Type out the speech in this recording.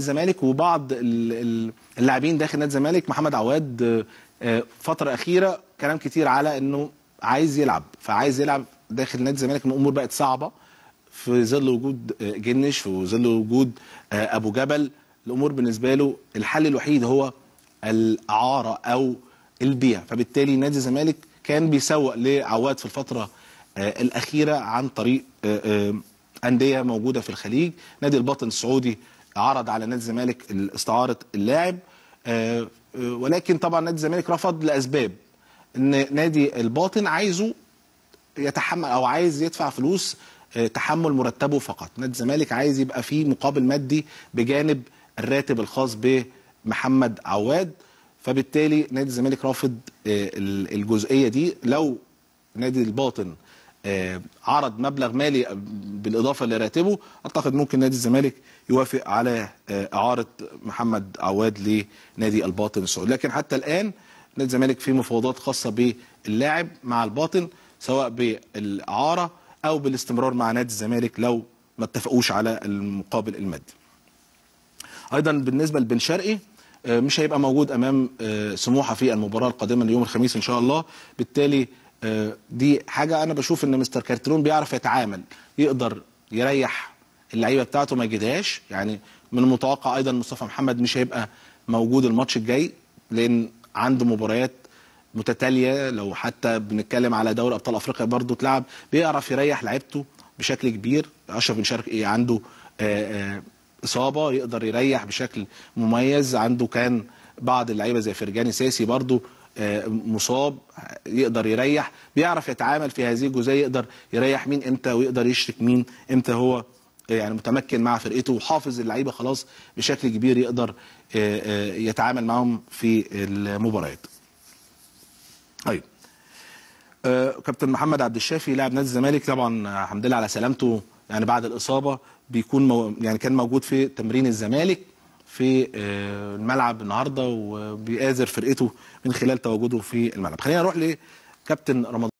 الزمالك وبعض اللاعبين داخل نادي الزمالك محمد عواد آه، فتره اخيره كلام كتير على انه عايز يلعب فعايز يلعب داخل نادي الزمالك الامور بقت صعبه في ظل وجود جنش في ظل وجود آه، ابو جبل الامور بالنسبه له الحل الوحيد هو الاعاره او البيع فبالتالي نادي الزمالك كان بيسوق لعواد في الفتره آه، الاخيره عن طريق انديه موجوده في الخليج نادي الباطن السعودي عرض على نادي الزمالك استعاره اللاعب آه، آه، ولكن طبعا نادي الزمالك رفض لاسباب ان نادي الباطن عايزه يتحمل او عايز يدفع فلوس آه، تحمل مرتبه فقط نادي الزمالك عايز يبقى فيه مقابل مادي بجانب الراتب الخاص بمحمد عواد فبالتالي نادي الزمالك رافض الجزئيه دي لو نادي الباطن آه، عرض مبلغ مالي بالاضافه لراتبه اعتقد ممكن نادي الزمالك يوافق على آه، اعاره محمد عواد لنادي الباطن السعودي لكن حتى الان نادي الزمالك في مفاوضات خاصه باللاعب مع الباطن سواء بالاعاره او بالاستمرار مع نادي الزمالك لو ما اتفقوش على المقابل المادي ايضا بالنسبه لبن شرقي آه، مش هيبقى موجود امام سموحه في المباراه القادمه ليوم الخميس ان شاء الله بالتالي دي حاجه انا بشوف ان مستر كارترون بيعرف يتعامل يقدر يريح اللعيبه بتاعته ما يجيدهاش يعني من المتوقع ايضا مصطفى محمد مش هيبقى موجود الماتش الجاي لان عنده مباريات متتاليه لو حتى بنتكلم على دوري ابطال افريقيا برضه اتلعب بيعرف يريح لعيبته بشكل كبير اشرف بن شرقي عنده آه، آه، اصابه يقدر يريح بشكل مميز عنده كان بعض اللعيبه زي فرجاني ساسي برضه آه، مصاب يقدر يريح بيعرف يتعامل في هذه الجزئيه يقدر يريح مين امتى ويقدر يشرك مين امتى هو آه، يعني متمكن مع فرقته وحافظ اللعيبه خلاص بشكل كبير يقدر آه، يتعامل معاهم في المباريات. طيب كابتن محمد عبد الشافي لاعب نادي الزمالك طبعا الحمد لله على سلامته يعني بعد الاصابه بيكون مو يعني كان موجود في تمرين الزمالك في آه، الملعب النهارده وبيآزر فرقته من خلال تواجده في الملعب خلينا نروح لكابتن رمضان